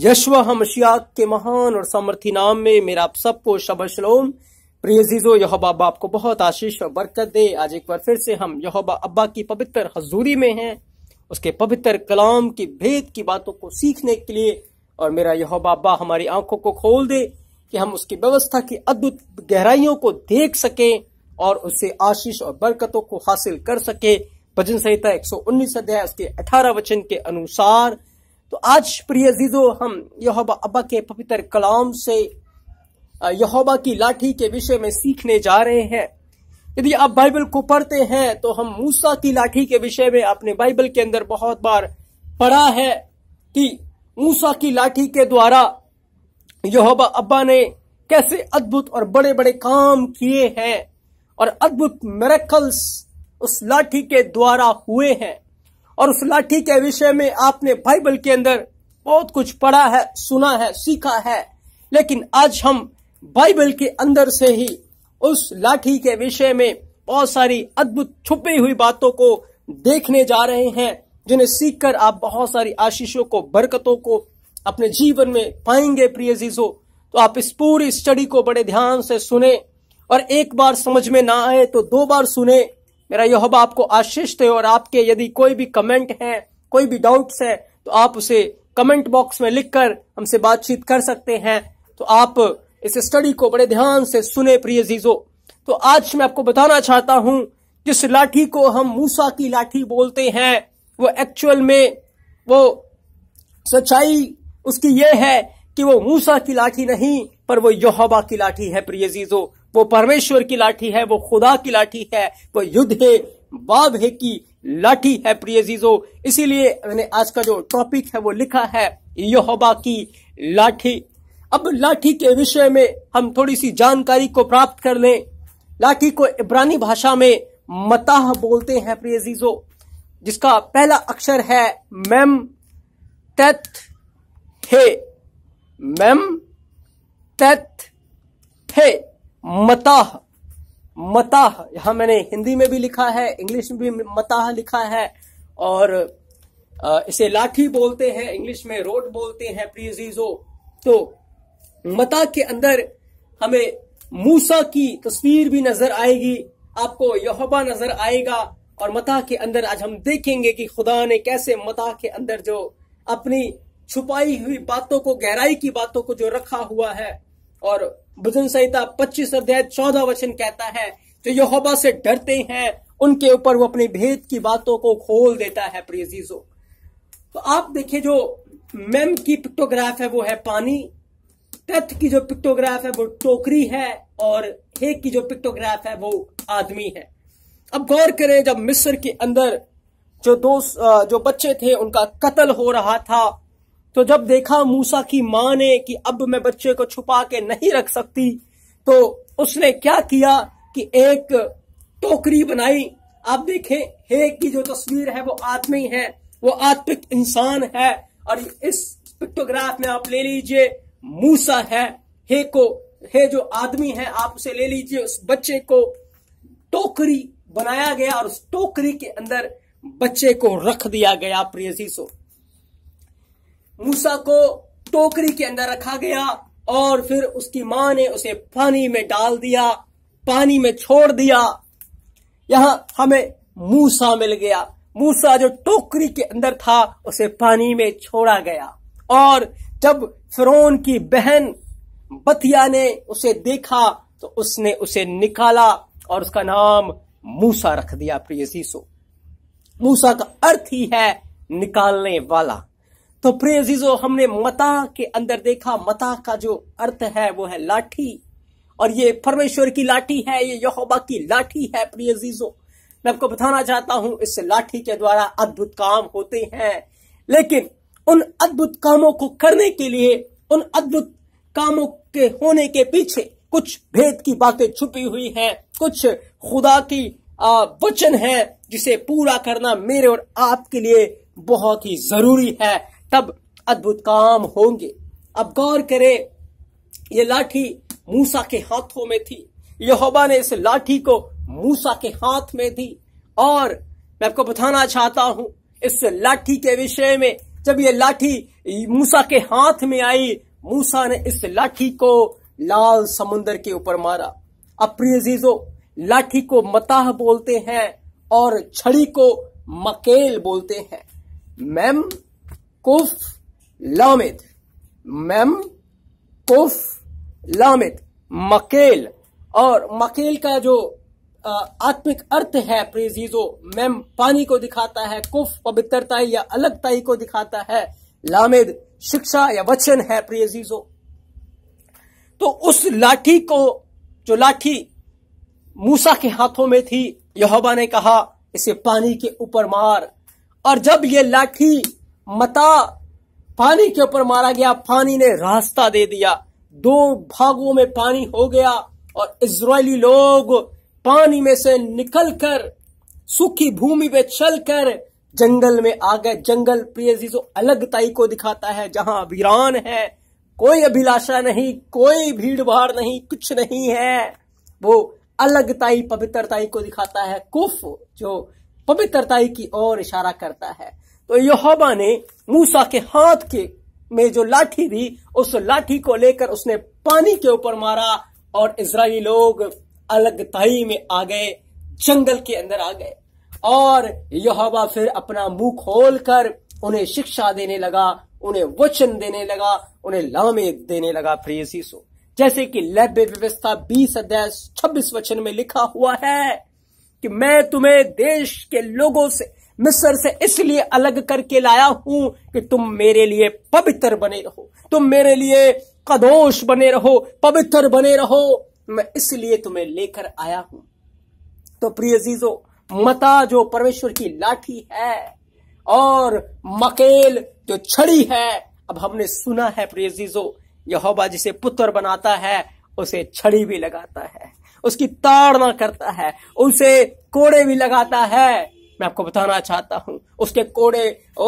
Yeshua مشیا کے مہان اور سامرتھی نام میں میرا آپ سب کو شب شلوم پریزیزو یہوبا ابا آپ کو بہت آشیش اور برکت دے آج ایک بار پھر سے ہم یہوبا ابا کی پبتر حضوری میں ہیں اس کے پبتر کلام کی بھید کی باتوں کو سیکھنے کے لیے اور میرا یہوبا ابا ہماری آنکھوں کو کھول دے کہ ہم اس کی ویوستھا کی ادبت گہرائیوں کو دیکھ سکیں اور اس سے آشیش اور برکتوں کو حاصل کر سکے بجن سہیتا ایک سو انیس اس کے اٹھارہ وچن کے انوسار تو آج پری عزیزو ہم یہوبا ابا کے پپیتر کلام سے یہوبا کی لاٹھی کے وشے میں سیکھنے جا رہے ہیں یعنی آپ بائبل کو پڑھتے ہیں تو ہم موسا کی لاٹھی کے وشے میں اپنے بائبل کے اندر بہت بار پڑھا ہے کہ موسا کی لاٹھی کے دوارا یہوبا ابا نے کیسے ادبت اور بڑے بڑے کام کیے ہیں اور ادبت میریکلز اس لاٹھی کے دوارا ہوئے ہیں اور اس لاٹھی کے وشے میں آپ نے بائبل کے اندر بہت کچھ پڑھا ہے سنا ہے سیکھا ہے لیکن آج ہم بائبل کے اندر سے ہی اس لاٹھی کے وشے میں بہت ساری ادبت چھپی ہوئی باتوں کو دیکھنے جا رہے ہیں جنہیں سیکھ کر آپ بہت ساری آشیشوں کو برکتوں کو اپنے جیون میں پائیں گے عزیزو تو آپ اس پوری اسٹڈی کو بڑے دھیان سے سنیں اور ایک بار سمجھ میں نہ آئے تو دو بار سنیں میرا یوبا آپ کو آشش ہے اور آپ کے یدی کوئی بھی کمنٹ ہیں کوئی بھی ڈاؤٹس ہیں تو آپ اسے کمنٹ باکس میں لکھ کر ہم سے بات چیت کر سکتے ہیں تو آپ اس اسٹڈی کو بڑے دھیان سے سنے پری عزیزو تو آج میں آپ کو بتانا چاہتا ہوں جس لاٹھی کو ہم موسا کی لاٹھی بولتے ہیں وہ ایکچول میں وہ سچائی اس کی یہ ہے کہ وہ موسا کی لاٹھی نہیں پر وہ یوہبا کی لاٹھی ہے پری عزیزو وہ پرمیشور کی لاٹھی ہے وہ خدا کی لاٹھی ہے وہ یدھ ہے باب ہے کی لاٹھی ہے پریزیزو اسی لیے میں نے آج کا جو ٹاپک ہے وہ لکھا ہے یہوبا کی لاٹھی اب لاٹھی کے وشے میں ہم تھوڑی سی جانکاری کو پراپت کر لیں لاٹھی کو عبرانی بھاشا میں متاح بولتے ہیں پریزیزو جس کا پہلا اکثر ہے میم تت میم تت متاح متاح یہاں میں نے ہندی میں بھی لکھا ہے انگلش میں بھی متاح لکھا ہے اور اسے لاٹھی بولتے ہیں انگلش میں روڈ بولتے ہیں پریزیزو تو متا کے اندر ہمیں موسا کی تصویر بھی نظر آئے گی آپ کو یہوبا نظر آئے گا اور متا کے اندر آج ہم دیکھیں گے کہ خدا نے کیسے متا کے اندر جو اپنی چھپائی ہوئی باتوں کو گہرائی کی باتوں کو جو رکھا ہوا ہے اور بجن سہتا پچیس ادا چودہ وچن کہتا ہے جو یہ ہوبا سے ڈرتے ہیں ان کے اوپر وہ اپنے باتوں کو کھول دیتا ہے آپ دیکھیے جو میم کی پکٹوگراف ہے وہ ہے پانی تتھ کی جو پکٹوگراف ہے وہ ٹوکری ہے اور پکٹو گراف ہے وہ آدمی ہے اب غور کرے جب مصر کے اندر جو دو بچے تھے ان کا قتل ہو رہا تھا تو جب دیکھا موسا کی ماں نے کہ اب میں بچے کو چھپا کے نہیں رکھ سکتی تو اس نے کیا کیا کہ ایک ٹوکری بنائی آپ دیکھیں کی جو تصویر ہے وہ آدمی ہے وہ آتمک انسان ہے اور اس پکٹوگراف میں آپ لے لیجئے موسا ہے ہے ہے کو جو آدمی ہے آپ اسے لے لیجئے اس بچے کو ٹوکری بنایا گیا اور اس ٹوکری کے اندر بچے کو رکھ دیا گیا پریزیسو موسا کو ٹوکری کے اندر رکھا گیا اور پھر اس کی ماں نے اسے پانی میں ڈال دیا پانی میں چھوڑ دیا یہاں ہمیں موسا مل گیا موسا جو ٹوکری کے اندر تھا اسے پانی میں چھوڑا گیا اور جب فرون کی بہن بتیا نے اسے دیکھا تو اس نے اسے نکالا اور اس کا نام موسا رکھ دیا پریسی موسا کا ارتھ ہی ہے نکالنے والا تو ہم نے متا کے اندر دیکھا متا کا جو ارتھ ہے وہ ہے لاٹھی اور یہ پرمیشور کی لاٹھی ہے یہ یحوبا کی لاٹھی ہے میں آپ کو بتانا چاہتا ہوں اس لاٹھی کے دوارا ادبت کام ہوتے ہیں لیکن ان ادبت کاموں کو کرنے کے لیے ان ادب کاموں کے ہونے کے پیچھے کچھ بھید کی باتیں چھپی ہوئی ہیں کچھ خدا کی وچن ہے جسے پورا کرنا میرے اور آپ کے لیے بہت ہی ضروری ہے تب ادب کام ہوں گے اب گور کرے یہ لاٹھی موسا کے ہاتھوں میں تھی یہوبا نے اس لاٹھی کو موسا کے ہاتھ میں دی اور میں آپ کو بتانا چاہتا ہوں اس لاٹھی کے وشے میں جب یہ لاٹھی موسا کے ہاتھ میں آئی موسا نے اس لاٹھی کو لال سمندر کے اوپر مارا عزیزو لاٹھی کو متاح بولتے ہیں اور چھڑی کو مکیل بولتے ہیں میم کف لامد میم کف لامد مکیل اور مکیل کا جو آتمک ارتھ ہے پریزیزو میم پانی کو دکھاتا ہے کف الگ تائی کو دکھاتا ہے لامد شکشا یا وچن ہے پریزیزو تو اس لاٹھی کو جو لاٹھی موسا کے ہاتھوں میں تھی یہوبہ نے کہا اسے پانی کے اوپر مار اور جب یہ لاٹھی متا پانی کے اوپر مارا گیا پانی نے راستہ دے دیا دو بھاگوں میں پانی ہو گیا اور اسرائیلی لوگ پانی میں سے نکل کر سکھی بھومی پہ چل کر جنگل میں آ گئے جنگل پریزیزو الگ تائی کو دکھاتا ہے جہاں ابھی ہے ابھی لاشا نہیں کوئی بھیڑ بھاڑ نہیں کچھ نہیں ہے وہ الگ تا تائی کو دکھاتا ہے کف جو تائی کی اور اشارہ کرتا ہے یہوبا نے موسا کے ہاتھ کے میں جو لاٹھی دی اس لاٹھی کو لے کر اس نے پانی کے اوپر مارا اور اسرائیلی لوگ الگ تائی میں آ گئے جنگل کے اندر آ گئے اور یہوبا پھر اپنا منہ کھول کر انہیں شکشا دینے لگا انہیں وچن دینے لگا انہیں لامے دینے لگا فریسی سو جیسے کہ لب ویوستھا بیس اداس چھبیس وچن میں لکھا ہوا ہے کہ میں تمہیں دیش کے لوگوں سے مصر سے اس لیے الگ کر کے لایا ہوں کہ تم میرے لیے پبتر بنے رہو تم میرے لیے قدوش بنے رہو پبتر بنے رہو میں اس لیے تمہیں لے کر آیا ہوں تو پری عزیزو متا جو پرمیشور کی لاٹھی ہے اور مکیل جو چھڑی ہے اب ہم نے سنا ہے پری عزیزو یہوبا جسے پتر بناتا ہے اسے چھڑی بھی لگاتا ہے اس کی تاڑنا کرتا ہے اسے کوڑے بھی لگاتا ہے میں آپ کو بتانا چاہتا ہوں اس کے کوڑے او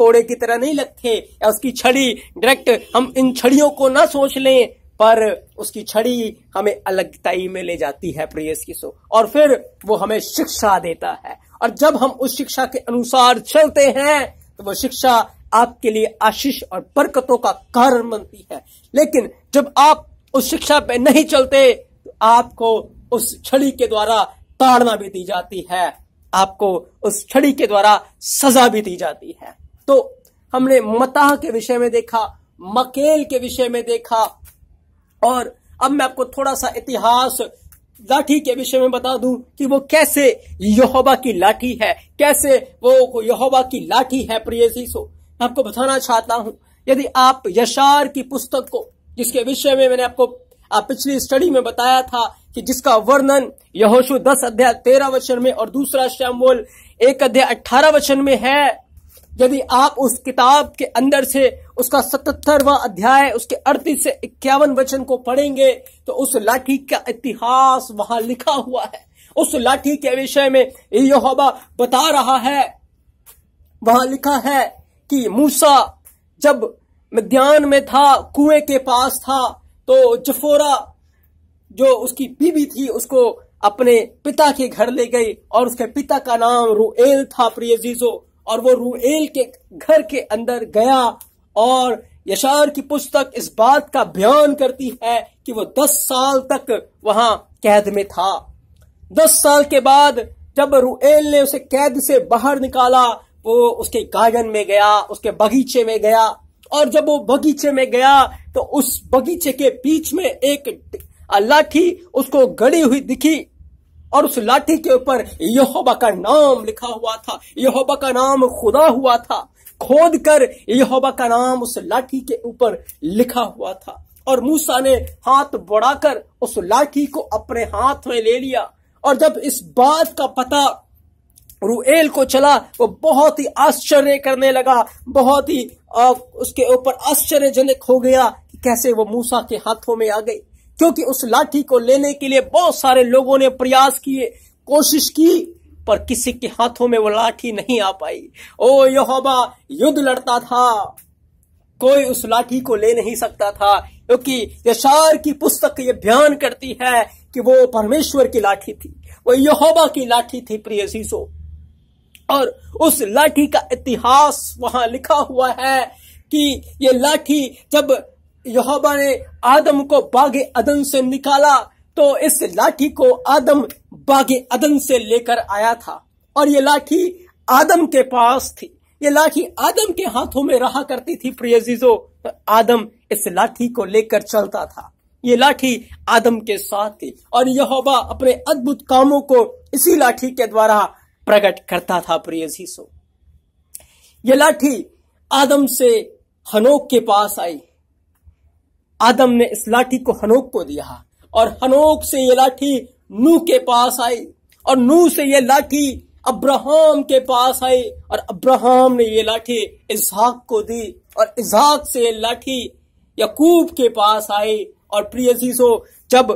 کوڑے کی طرح نہیں لگتے یا اس کی چھڑی ڈائریکٹ ہم ان چھڑیوں کو نہ سوچ لیں پر اس کی کی چھڑی ہمیں ہمیں میں لے جاتی ہے ہے پریس سو اور اور پھر وہ دیتا جب ہم اس شکشا کے انوسار چلتے ہیں تو وہ شکشا آپ کے لیے آشیش اور برکتوں کا کارن بنتی ہے لیکن جب آپ اس شکشا پہ نہیں چلتے تو آپ کو اس چھڑی کے دوارا تاڑنا بھی دی جاتی ہے آپ کو اس چھڑی کے سزا بھی دی جاتی ہے تو ہم نے متاح کے وشے میں دیکھا مکیل کے وشے میں دیکھا اور اب میں آپ کو تھوڑا سا اتہاس لاٹھی کے وشے میں بتا دوں کہ وہ کیسے یہوبا کی لاٹھی ہے کیسے وہ یہوبا کی لاٹھی ہے میں آپ کو بتانا چاہتا ہوں یعنی آپ یشار کی پستک کو جس کے وشے میں میں نے آپ کو پچھلی اسٹڈی میں بتایا تھا جس کا ونن یہ دس ادھیا تیرہ وچن میں اور دوسرا شام بول ایک اٹھارہ وچن میں ہے یعنی سترواں ادیا سے اکیاون وچن کو پڑھیں گے تو اس لاٹھی کا اتہاس وہ لکھا ہوا ہے اس لاٹھی کے وشے میں یہ ہوبا بتا رہا ہے وہ لکھا ہے کہ موسا جب مدن میں تھا کنویں کے پاس تھا تو جفورا جو اس کی بیوی تھی اس کو اپنے پتا کے گھر لے گئی اور اس کے پتا کا نام روئیل تھا پریزیزو اور وہ وہ روئیل کے کے گھر اندر گیا اور یشار کی اس بات کا بیان کرتی ہے کہ دس سال تک وہاں قید میں تھا دس سال کے بعد جب روئیل نے اسے قید سے باہر نکالا وہ اس کے گارڈن میں گیا اس کے باغیچے میں گیا اور جب وہ باغیچے میں گیا تو اس باغیچے کے بیچ میں ایک لاٹھی اس کو گڑی ہوئی دکھی اور اس لاٹھی کے اوپر یہوبا کا نام لکھا ہوا تھا یہوبا کا نام خدا ہوا تھا کھود کر کا نام اس لاٹھی کے اوپر لکھا ہوا تھا اور موسا نے ہاتھ بڑھا کر اس لاٹھی کو اپنے ہاتھ میں لے لیا اور جب اس بات کا پتہ روئیل کو چلا وہ بہت ہی آشچر کرنے لگا بہت ہی اس کے اوپر آشچر جنک ہو گیا کہ کیسے وہ موسا کے ہاتھوں میں آ گئی کیونکہ اس لاٹھی کو لینے کے لیے بہت سارے لوگوں نے پریاس کیے کوشش کی پر کسی کے ہاتھوں میں وہ لاٹھی نہیں آ پائی او یحوبا یدھ لڑتا تھا کوئی اس لاٹھی کو لے نہیں سکتا تھا کیونکہ یشار کی پستک یہ بیان کرتی ہے کہ وہ پرمیشور کی لاٹھی تھی وہ یہوبا کی لاٹھی تھی پریشیسو اور اس لاٹھی کا اتہاس وہاں لکھا ہوا ہے کہ یہ لاٹھی جب یہوبا نے آدم کو باغ عدن سے نکالا تو اس لاٹھی کو آدم باغ ادن سے لے کر آیا تھا اور یہ لاٹھی آدم کے پاس تھی یہ لاٹھی آدم کے ہاتھوں میں رہا کرتی تھی پریزیزو آدم اس لاٹھی کو لے کر چلتا تھا یہ لاٹھی آدم کے ساتھ تھی اور یہوبا اپنے ادبت کاموں کو اسی لاٹھی کے دوارا پرگٹ کرتا تھا پریزیزو یہ لاٹھی آدم سے ہنوک کے پاس آئی آدم نے اس لاٹھی کو ہنوک کو دیا اور ہنوک سے یہ لاٹھی نو کے پاس آئی اور نو سے یہ لاٹھی ابراہم کے پاس آئی اور ابراہم نے یہ یہ کو دی اور اور سے کے پاس آئی پری عزیزو جب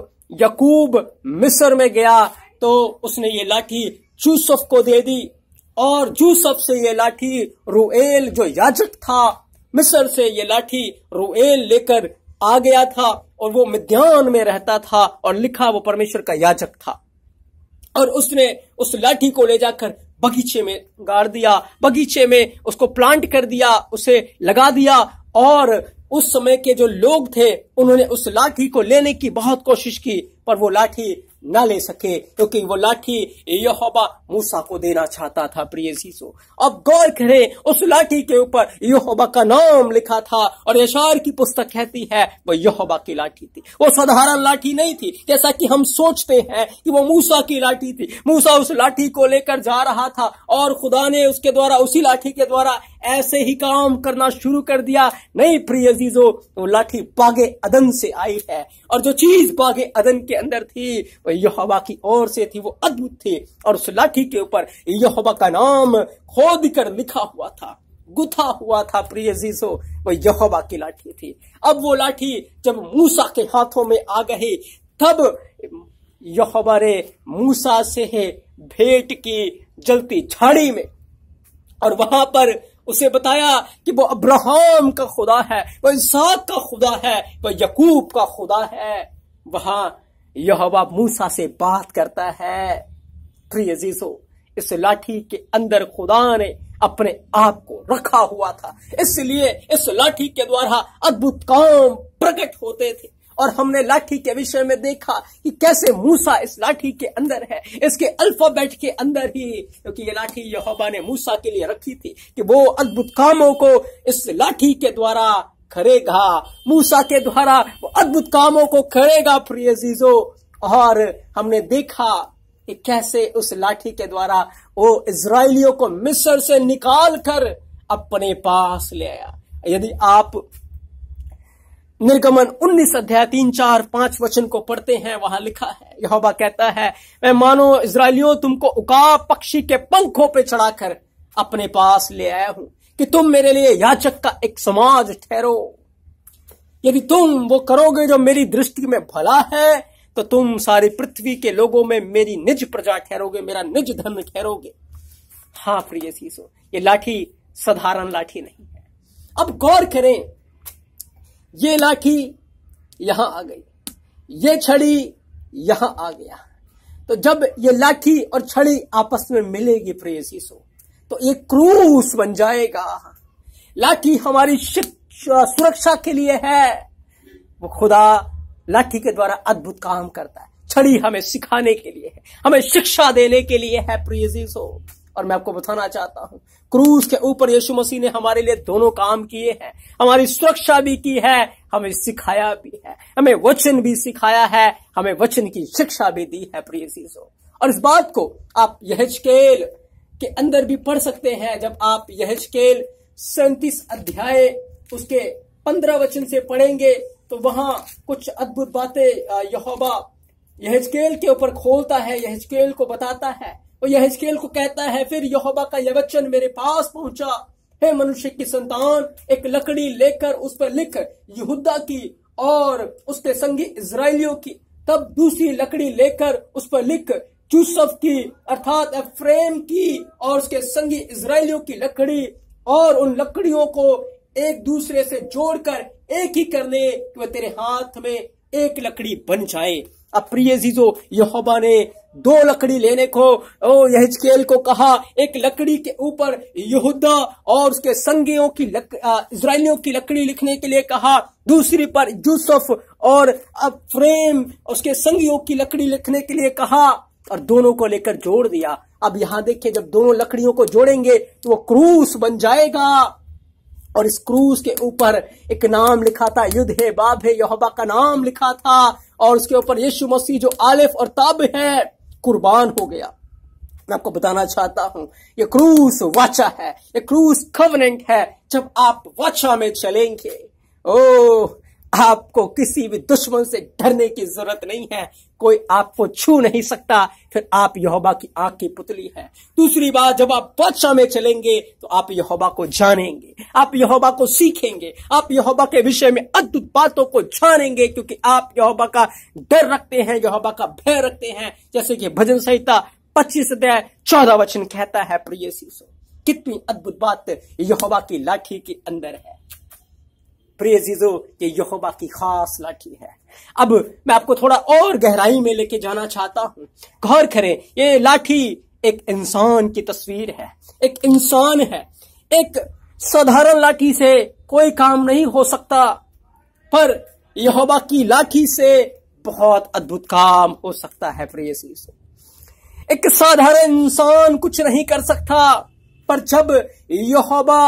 یقوب مصر میں گیا تو اس نے یہ لاٹھی جوسف کو دے دی اور جوسف سے یہ لاٹھی روئیل جو یاجک تھا مصر سے یہ لاٹھی روئیل لے کر آ گیا تھا اور وہ مدن میں رہتا تھا اور لکھا وہ پرمیشور کا یاجک تھا اور اس نے اس لاٹھی کو لے جا کر بگیچے میں گاڑ دیا بگیچے میں اس کو پلانٹ کر دیا اسے لگا دیا اور اس سمے کے جو لوگ تھے انہوں نے اس لاٹھی کو لینے کی بہت کوشش کی پر وہ لاٹھی نہ لے سکے کیونکہ وہ یہوبا موسا کو دینا چاہتا تھا اب کریں اس لاٹھی کے اوپر یہوبا کا نام لکھا تھا اور یشار کی پستک کہتی ہے وہ یہوبا کی لاٹھی تھی وہ سادارن لاٹھی نہیں تھی جیسا کہ ہم سوچتے ہیں کہ وہ موسا کی لاٹھی تھی موسا اس لاٹھی کو لے کر جا رہا تھا اور خدا نے اس کے دوارا اسی لاٹھی کے دوارا ایسے ہی کام کرنا شروع کر دیا نہیں پری عزیزو وہ لاتھی باغ ادن سے آئی ہے اور جو چیز باغ ادن کے اندر تھی وہ یہوا کی اور سے تھی وہ ادبت تھی اور اس لاتھی کے اوپر یہوا کا نام کھود کر لکھا ہوا تھا گتھا ہوا تھا پری عزیزو وہ یہوا کی لاٹھی تھی اب وہ لاٹھی جب موسا کے ہاتھوں میں آ گئی تب یہوا نے موسا سے بھیٹ کی جلتی جھاڑی میں اور وہاں پر اسے بتایا کہ وہ ابراہم کا خدا ہے وہ انصاف کا خدا ہے وہ یقوب کا خدا ہے وہاں یہ موسا سے بات کرتا ہے اس لاٹھی کے اندر خدا نے اپنے آپ کو رکھا ہوا تھا اس لیے اس لاٹھی کے دوارا ادبت کام پرکٹ ہوتے تھے اور ہم نے لاٹھی کے وشے میں دیکھا کہ کیسے موسا اس لاٹھی کے اندر ہے اس کے الفابیٹ کے اندر ہی کیونکہ یہ لاٹھی موسا کے لیے رکھی تھی کہ وہ ادبت کاموں کو اس لاٹھی کے دوارا کھڑے گا موسا کے دوارا وہ ادبت کاموں کو کھڑے گا عزیزو اور ہم نے دیکھا کہ کیسے اس لاٹھی کے دوارا وہ اسرائیلیوں کو مصر سے نکال کر اپنے پاس لے آیا یعنی آپ نگمن انیس ادیا تین چار پانچ وچن کو پڑھتے ہیں وہاں لکھا ہے یوبا کہتا ہے میں مانو اسرائیلوں تم کو اکا پکشی کے پنکھوں پہ چڑھا کر اپنے پاس لے آیا ہوں کہ تم میرے لیے یاچک کا ایک سماج ٹھہرو یعنی تم وہ کرو گے جو میری درست میں بھلا ہے تو تم ساری پتوی کے لوگوں میں میری نج پرجا ٹھہرو گے میرا نج دن ٹھہرو گے ہاں پر سو یہ لاٹھی سادارن لاٹھی نہیں ہے اب غور کریں یہ لاٹھی یہاں آ گئی یہ چھڑی یہاں آ گیا تو جب یہ لاٹھی اور چھڑی آپس میں ملے گی سو تو یہ کروس بن جائے گا لاٹھی ہماری سرکشہ سرکشا کے لیے ہے وہ خدا لاٹھی کے دوارا عدبت کام کرتا ہے چھڑی ہمیں سکھانے کے لیے ہے ہمیں شکشا دینے کے لیے ہے پر اور میں آپ کو بتانا چاہتا ہوں کروز کے اوپر یشو مسیح نے ہمارے لیے دونوں کام کیے ہیں ہماری سرکشا بھی کی ہے ہمیں سکھایا بھی ہے ہمیں وچن بھی سکھایا ہے ہمیں وچن کی شکشا بھی دی ہے اور اس بات کو آپ یہ کے اندر بھی پڑھ سکتے ہیں جب آپ یہجکیل سینتیس ادھیائے اس کے پندرہ وچن سے پڑھیں گے تو وہاں کچھ ادبت باتیں یہجکیل یہ اوپر کھولتا ہے یہ کو بتاتا ہے یہ اسکیل کو کہتا ہے پھر یہ منشی کی سنتان ایک لکڑی لے کر لکھ یود کی اور اسرائیلیوں کی اور اس کے سنگی اسرائیلیوں کی لکڑی اور ان لکڑیوں کو ایک دوسرے سے جوڑ کر ایک ہی کرنے کہ وہ تیرے ہاتھ میں ایک لکڑی بن جائے اپریو یہوبا نے دو لکڑی لینے کو یہجکیل کو کہا ایک لکڑی کے اوپر یہودہ اور اس کے سنگیوں کی اسرائیلیوں کی لکڑی لکھنے کے لیے کہا دوسری پر یوسف اور فریم اس کے سنگیوں کی لکڑی لکھنے کے لیے کہا اور دونوں کو لے کر جوڑ دیا اب یہاں دیکھیں جب دونوں لکڑیوں کو جوڑیں گے تو وہ کروس بن جائے گا اور اس کروس کے اوپر ایک نام لکھا تھا یدھے ہے باب کا نام لکھا تھا اور اس کے اوپر یشو مسیح جو آلف اور تاب ہے قربان ہو گیا میں آپ کو بتانا چاہتا ہوں یہ کروس واچا ہے یہ کروز کوننٹ ہے جب آپ واچا میں چلیں گے او آپ کو کسی بھی دشمن سے ڈرنے کی ضرورت نہیں ہے کوئی آپ کو چھو نہیں سکتا پھر آپ یہوبا کی آنکھ کی پتلی ہے دوسری بات جب آپ بادشاہ میں چلیں گے تو آپ یہوبا کو جانیں گے آپ یہوبا کو سیکھیں گے آپ یہوبا کے وشے میں ادب باتوں کو جانیں گے کیونکہ آپ یہوبا کا ڈر رکھتے ہیں یہوبا کا بھے رکھتے ہیں جیسے کہ بھجن سہیتا پچیس دہ چودہ وچن کہتا ہے کتنی ادبت بات یہوبا کی لاٹھی کے اندر ہے پریزیزو یہوبا کی خاص لاٹھی ہے اب میں آپ کو تھوڑا اور گہرائی میں لے کے جانا چاہتا ہوں گھر کریں یہ لاٹھی ایک انسان کی تصویر ہے ایک انسان ہے ایک سدھارن لاٹھی سے کوئی کام نہیں ہو سکتا پر یہوبا کی لاٹھی سے بہت ادبت کام ہو سکتا ہے پریزیزو ایک سادھارن انسان کچھ نہیں کر سکتا پر جب یہوبا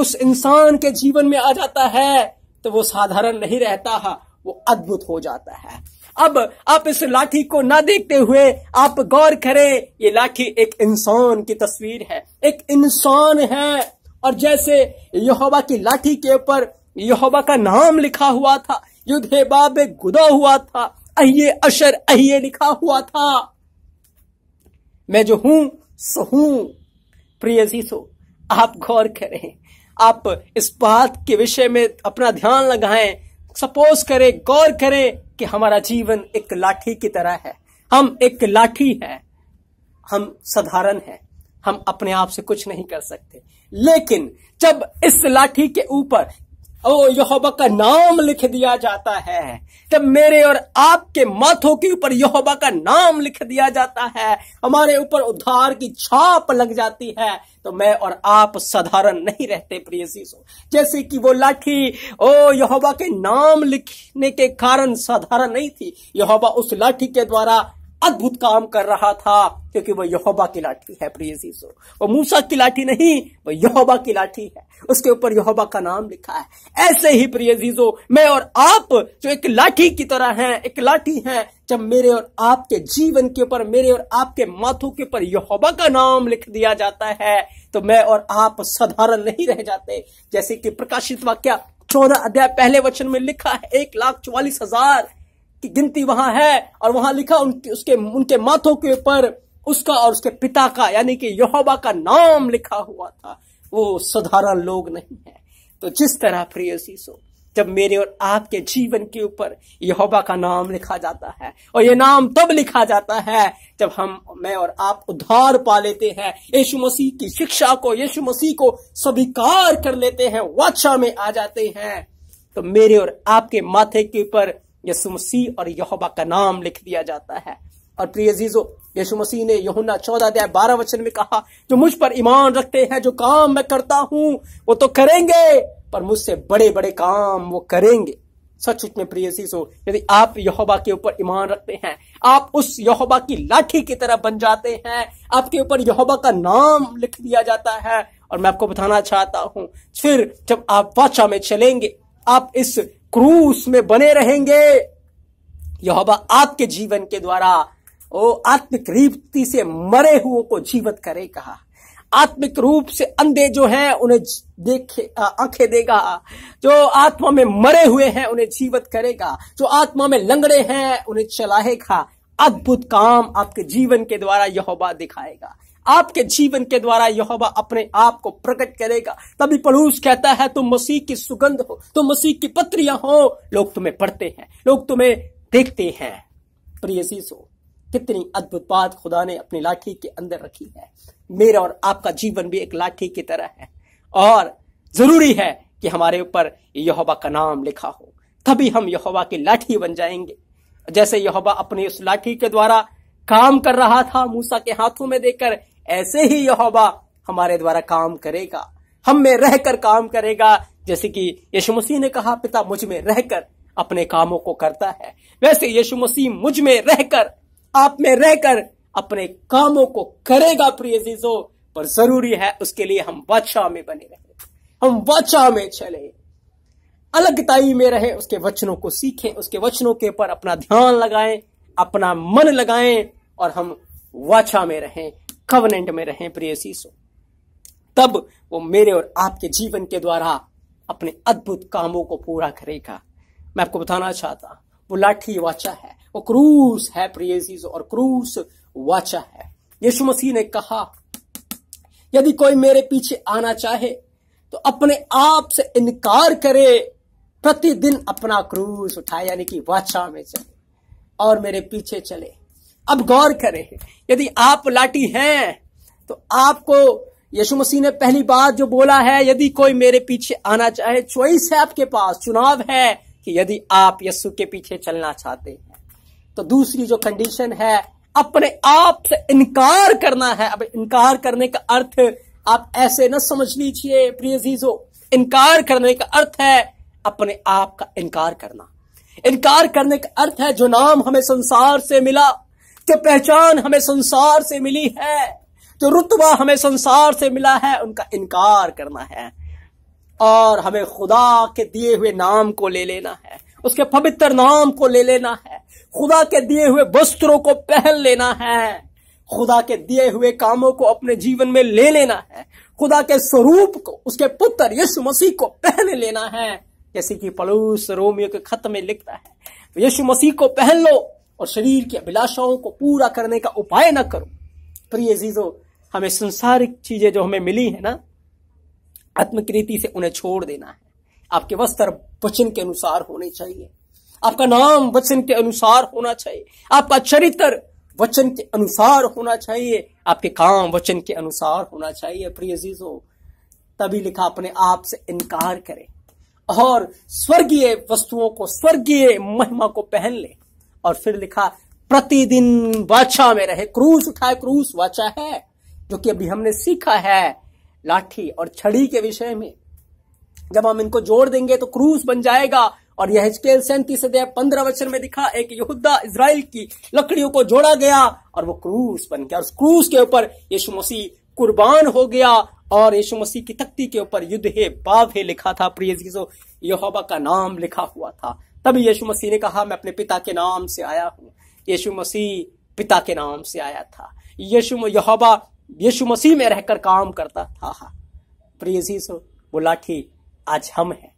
اس انسان کے جیون میں آ جاتا ہے تو وہ سادھارن نہیں رہتا ہا وہ ادبت ہو جاتا ہے اب آپ اس لاٹھی کو نہ دیکھتے ہوئے آپ غور کریں یہ لاٹھی ایک انسان کی تصویر ہے ایک انسان ہے اور جیسے یحوا کی لاٹھی کے اوپر یہوبا کا نام لکھا ہوا تھا یدھے باب گدا ہوا تھا اہیے اشر اہیے لکھا ہوا تھا میں جو ہوں سو ہوں آپ غور کریں آپ اس بات کے وشے میں اپنا دھیان لگائیں سپوز کریں گور کریں کہ ہمارا جیون ایک لاٹھی کی طرح ہے ہم ایک لاٹھی ہے ہم سدھارن ہیں ہم اپنے آپ سے کچھ نہیں کر سکتے لیکن جب اس لاٹھی کے اوپر یہوبا کا نام لکھ دیا جاتا ہے کہ میرے اور آپ کے ماتھوں کے اوپر یہوبا کا نام لکھ دیا جاتا ہے ہمارے اوپر ادھار کی چھاپ لگ جاتی ہے تو میں اور آپ سدھارن نہیں رہتے پریسیسو جیسے کہ وہ لاٹھی او یہوبا کے نام لکھنے کے کارن سدھارن نہیں تھی یہوبا اس لاٹھی کے دوارا ادبت کام کر رہا تھا کیونکہ وہ یہوبا کی لاٹھی ہے پریزیزو وہ موسیٰ کی لاٹھی نہیں وہ یہوبا کی لاٹھی ہے اس کے اوپر یہوبا کا نام لکھا ہے ایسے ہی پریزیزو میں اور آپ جو ایک لاٹھی کی طرح ہیں ایک لاٹھی ہیں جب میرے اور آپ کے جیون کے اوپر میرے اور آپ کے ماتھوں کے اوپر یہوبا کا نام لکھ دیا جاتا ہے تو میں اور آپ صدارن نہیں رہ جاتے جیسے کہ پرکاشت واقعہ چونہ ادھیا پہلے وچن میں لکھا ہے ایک لاکھ چوالیس ہزار گنتی وہاں ہے اور وہاں لکھا ان کے ماتھوں کے اوپر اس کا اور اس کے پتا کا یعنی کہ یہوبا کا نام لکھا ہوا تھا وہ سدھارا لوگ نہیں ہے تو جس طرح سو جب میرے اور آپ کے جیون کے اوپر یہوبا کا نام لکھا جاتا ہے اور یہ نام تب لکھا جاتا ہے جب ہم میں اور آپ ادھار پا لیتے ہیں یشو مسیح کی شکشا کو یشو مسیح کو سویکار کر لیتے ہیں وادشاہ میں آ جاتے ہیں تو میرے اور آپ کے ماتھے کے اوپر یسو مسیح اور یہوبا کا نام لکھ دیا جاتا ہے اور پری عزیزو یسو مسیح نے یہونا چودہ دیا بارہ وچن میں کہا جو مجھ پر ایمان رکھتے ہیں جو کام میں کرتا ہوں وہ تو کریں گے پر مجھ سے بڑے بڑے کام وہ کریں گے سچ میں پری عزیزو یعنی آپ یہوبا کے اوپر ایمان رکھتے ہیں آپ اس یہوبا کی لاٹھی کی طرح بن جاتے ہیں آپ کے اوپر یہوبا کا نام لکھ دیا جاتا ہے اور میں آپ کو بتانا چاہتا ہوں پھر جب آپ واچا میں چلیں گے آپ اس بنے رہیں گے یہ آپ کے جیون کے دوارا آپتی سے مرے ہو جیوت کرے گا آتمک روپ سے اندے جو ہے انہیں جی- دیکھے آخے دے گا جو آتما میں مرے ہوئے ہیں انہیں جیوت کرے گا جو آتما میں لگڑے ہیں انہیں چلائے گا ادبت کام آپ کے جیون کے دوارا یہ دکھائے گا آپ کے جیون کے دوارا یہوبا اپنے آپ کو پرکٹ کرے گا تبھی پڑوس کہتا ہے تم مسیح کی سگندھ ہو تم مسیح کی پتریاں ہو لوگ تمہیں پڑھتے ہیں لوگ تمہیں دیکھتے ہیں کتنی بات خدا نے اپنی لاٹھی کے اندر رکھی ہے میرا اور آپ کا جیون بھی ایک لاٹھی کی طرح ہے اور ضروری ہے کہ ہمارے اوپر یہوبا کا نام لکھا ہو تبھی ہم یہوبا کی لاٹھی بن جائیں گے جیسے یہوبا اپنی اس لاٹھی کے دوارا کام کر رہا تھا موسا کے ہاتھوں میں دے کر ایسے ہی یہ ہوبا ہمارے دوارا کام کرے گا ہم میں رہ کر کام کرے گا جیسے کہ یشو مسیح نے کہا پتا مجھ میں رہ کر اپنے کاموں کو کرتا ہے ویسے یشو مسیح مجھ میں رہ کر آپ میں رہ کر اپنے کاموں کو کرے گا پر ضروری ہے اس کے لیے ہم بادشاہ میں بنے رہے ہم بادشاہ میں چلے الگ تائی میں رہے اس کے وچنوں کو سیکھیں اس کے وچنوں کے پر اپنا دھیان لگائیں اپنا من لگائیں اور ہم واچا میں رہیں تب وہ میرے اور آپ کے جیون کے دورا اپنے ادب کاموں کو پورا کرے گا یشو مسیح نے کہا یعنی کوئی میرے پیچھے آنا چاہے تو اپنے آپ سے انکار کرے پرتی دن اپنا کروس اٹھائے یعنی کہ واچا میں چلے اور میرے پیچھے چلے اب غور کریں یعنی آپ لاٹی ہیں تو آپ کو یشو مسیح نے پہلی بات جو بولا ہے یعنی کوئی میرے پیچھے آنا چاہے چوائس ہے آپ کے پاس چناؤ ہے کہ یعنی آپ یسو کے پیچھے چلنا چاہتے ہیں تو دوسری جو کنڈیشن ہے اپنے آپ سے انکار کرنا ہے اب انکار کرنے کا ارتھ آپ ایسے نہ سمجھ لیجیے پری عزیزو انکار کرنے کا ارتھ ہے اپنے آپ کا انکار کرنا انکار کرنے کا ارتھ ہے جو نام ہمیں سنسار سے ملا کہ پہچان ہمیں سنسار سے ملی ہے جو رتبہ ہمیں سنسار سے ملا ہے ان کا انکار کرنا ہے اور ہمیں خدا کے دیے ہوئے نام کو لے لینا ہے اس کے پوتر نام کو لے لینا ہے خدا کے دیے ہوئے بستروں کو پہن لینا ہے خدا کے دیے ہوئے کاموں کو اپنے جیون میں لے لینا ہے خدا کے سوروپ کو اس کے پتر یسو مسیح کو پہن لینا ہے جیسے کہ پلوس رومیو کے خط میں لکھتا ہے یسو مسیح کو پہن لو اور شریر کی ابلاشاؤں کو پورا کرنے کا اپائے نہ کرو پر ہمیں سنسارک چیزیں جو ہمیں ملی ہیں نا کریتی سے انہیں چھوڑ دینا ہے آپ کے وستر وچن کے انوسار ہونے چاہیے آپ کا نام وچن کے انوسار ہونا چاہیے آپ کا چریتر وچن کے انوسار ہونا چاہیے آپ کے کام وچن کے انوسار ہونا چاہیے تب تبھی لکھا اپنے آپ سے انکار کرے اور سورگیے وستووں کو سورگیے مہما کو پہن لے اور پھر لکھا پرتی دن میں رہے کروس کروس اٹھائے ہے جو کہ ابھی ہم نے سیکھا ہے لاٹھی اور چھڑی کے وشے میں جب ہم ان کو جوڑ دیں گے تو کروس بن جائے گا اور یہ چکیل سینتی سد پندرہ وشن میں دکھا ایک یہودہ اسرائیل کی لکڑیوں کو جوڑا گیا اور وہ کروس بن گیا اور اس کروس کے اوپر یشو مسیح قربان ہو گیا اور یشو مسیح کی تختی کے اوپر یو باوے لکھا تھا یہ کا نام لکھا ہوا تھا تب یشو مسیح نے کہا میں اپنے پتا کے نام سے آیا ہوں یشو مسیح پتا کے نام سے آیا تھا یشو یہوبا یشو مسیح میں رہ کر کام کرتا تھا ہاں۔ وہ لاٹھی آج ہم ہے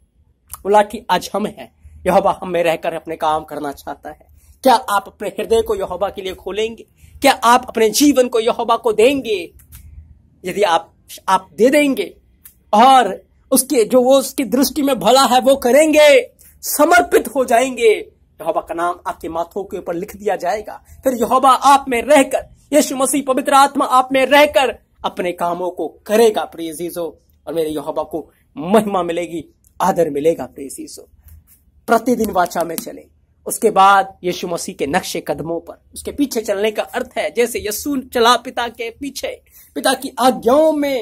وہ لاٹھی آج ہم ہے یہوبا ہم میں رہ کر اپنے کام کرنا چاہتا ہے کیا آپ اپنے ہردے کو یہوبا کے لیے کھولیں گے کیا آپ اپنے جیون کو یہوبا کو دیں گے یعنی آپ آپ دے دیں گے اور اس کے جو وہ اس کی درشٹی میں بھلا ہے وہ کریں گے سمرپت ہو جائیں گے یہوبا کا نام آپ کے ماتھوں کے اوپر لکھ دیا جائے گا پھر یہوبا آپ میں رہ کر یشو مسیح پوتر آتما آپ میں رہ کر اپنے کاموں کو کرے گا پریزیزو اور میرے یہوبا کو مہما ملے گی آدر ملے گا پریزیزو پرتی دن واچا میں چلے اس کے بعد یشو مسیح کے نقش قدموں پر اس کے پیچھے چلنے کا ارتھ ہے جیسے یسو چلا پتا کے پیچھے پتا کی آگیاؤں میں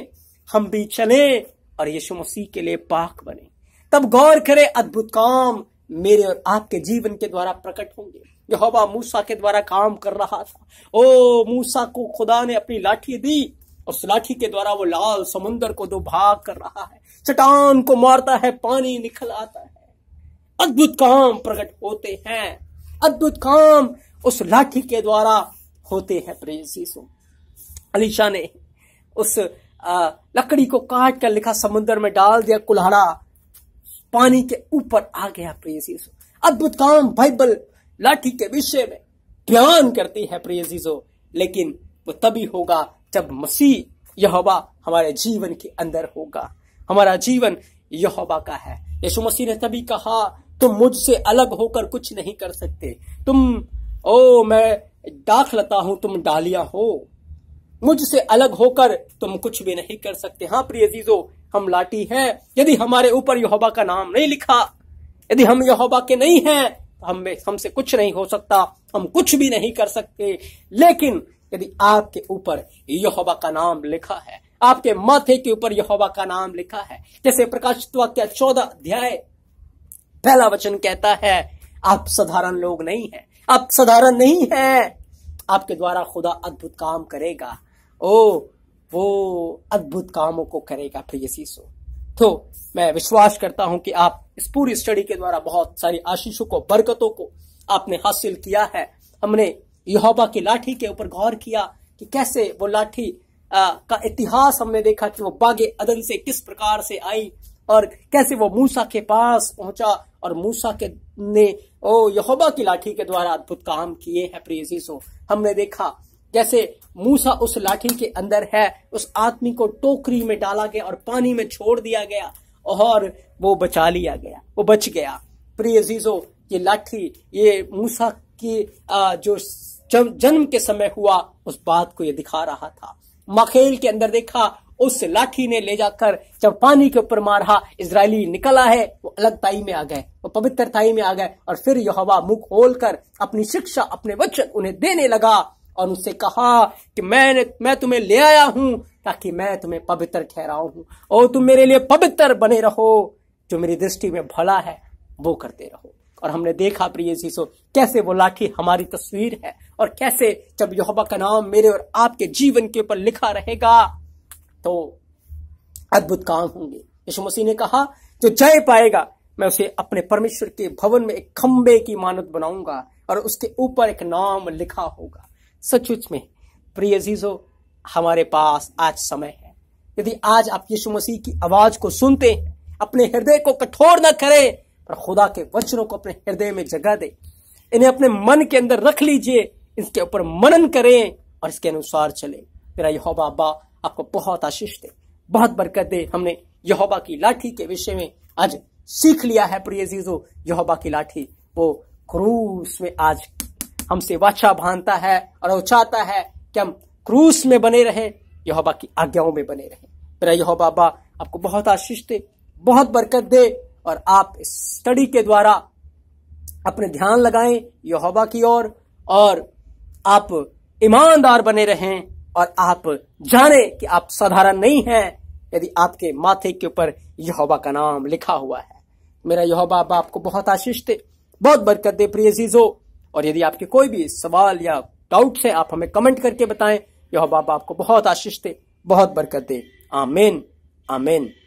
ہم بھی چلیں اور یشو مسیح کے لیے پاک بنے تب گور کرے ادبت کام میرے اور آپ کے جیون کے دوارا پرکٹ ہوں گے موسا کے دوارا کام کر رہا تھا او موسا کو خدا نے اپنی لاٹھی دی اس لاٹھی کے دوارا وہ لال سمندر کو دو بھاگ کر رہا ہے چٹان کو مارتا ہے پانی نکل آتا ہے ادبت کام پرکٹ ہوتے ہیں ادبت کام اس لاٹھی کے دوارا ہوتے ہیں پریزیسو علی شاہ نے اس لکڑی کو کاٹ کر لکھا سمندر میں ڈال دیا کلہرا پانی کے اوپر آ گیا پریزیزو ادب کام بائبل لاٹھی کے میں کرتی ہے پریزیزو لیکن وہ ہوگا جب مسیح یہوہ ہمارے جیون کے اندر ہوگا ہمارا جیون یہوہ کا ہے یشو مسیح نے تبھی کہا تم مجھ سے الگ ہو کر کچھ نہیں کر سکتے تم او میں داخلتا ہوں تم ڈالیا ہو مجھ سے الگ ہو کر تم کچھ بھی نہیں کر سکتے ہاں پری عزیزو ہم لاٹھی ہیں یعنی ہمارے اوپر یہوبا کا نام نہیں لکھا یعنی ہم یہوبا کے نہیں ہیں ہم سے کچھ نہیں ہو سکتا ہم کچھ بھی نہیں کر سکتے لیکن آپ کے اوپر یہوبا کا نام لکھا ہے آپ کے ماتھے کے اوپر یہوبا کا نام لکھا ہے جیسے پرکاشتوا کیا چودہ ادیا پہلا وچن کہتا ہے آپ صدارن لوگ نہیں ہیں آپ صدارن نہیں ہیں آپ کے دوارا خدا عدد کام کرے گا وہ ادب کاموں کو کرے گا تو میں اسٹڈی کے دارا بہت ساری برکتوں کو کیسے وہ لاٹھی کا اتہاس ہم نے دیکھا کہ وہ باغ عدن سے کس پرکار سے آئی اور کیسے وہ موسا کے پاس پہنچا اور موسا کے نے یحوبا کی لاٹھی کے دوارا ادبت کام کیے ہیں پریشیشو ہم نے دیکھا جیسے موسا اس لاٹھی کے اندر ہے اس آدمی کو ٹوکری میں ڈالا گیا اور پانی میں چھوڑ دیا گیا اور وہ بچا لیا گیا وہ بچ گیا پری عزیزو یہ یہ موسا کی جو جنم کے ہوا اس بات کو یہ دکھا رہا تھا مخیل کے اندر دیکھا اس لاٹھی نے لے جا کر جب پانی کے اوپر مارا اسرائیلی نکلا ہے وہ الگ تائی میں آ گئے وہ پوتر تائی میں آ گئے اور پھر یہ ہوا منہ کھول کر اپنی شکشا اپنے وچن انہیں دینے لگا اور کہا کہ میں نے میں تمہیں لے آیا ہوں تاکہ میں تمہیں پوتر کہہ ہوں اور تم میرے لیے پوتر بنے رہو جو میری دش میں بھلا ہے وہ کرتے رہو اور ہم نے دیکھا کیسے وہ لاٹھی ہماری تصویر ہے اور کیسے جب یہ کا نام میرے اور آپ کے جیون کے اوپر لکھا رہے گا تو ادبت کام ہوں گے یشو مسیح نے کہا جو جائے پائے گا میں اسے اپنے پرمیشور کے بھون میں ایک کھمبے کی مانت بناؤں گا اور اس کے اوپر ایک نام لکھا ہوگا سچوچ میں ہمارے پاس آج سمے ہےسیح کی آواز کو سنتے اپنے ہردے کو کٹور نہ کرے اپنے ہردے میں جگہ دے انہیں رکھ لیجیے ان کے اوپر منن کریں اور اس کے انوسار چلے میرا یہوبا با آپ کو بہت آشیش دے بہت برکت دے ہم نے یہوبا کی لاٹھی کے وشے میں آج سیکھ لیا ہے پرو یہ کی لاٹھی وہ کروس میں آج ہم سے واچا بھانتا ہے اور چاہتا ہے کہ ہم کروس میں بنے رہیں یہوبا کی آگیاؤں میں بنے رہیں میرا یہو بابا آپ کو بہت آشیش دے بہت برکت دے اور آپ اس سٹڈی کے دوارا اپنے دھیان لگائیں یہوبا کی اور اور آپ ایماندار بنے رہیں اور آپ جانے کہ آپ سادارن نہیں ہیں یعنی آپ کے ماتھے کے اوپر یہوبا کا نام لکھا ہوا ہے میرا یہوبا با آپ کو بہت آشیش دے بہت برکت دے پریزیزو اور یعنی آپ کے کوئی بھی سوال یا ڈاؤٹ ہے آپ ہمیں کمنٹ کر کے بتائیں یہ باپ آپ کو بہت آشش دے بہت برکت دے آمین آمین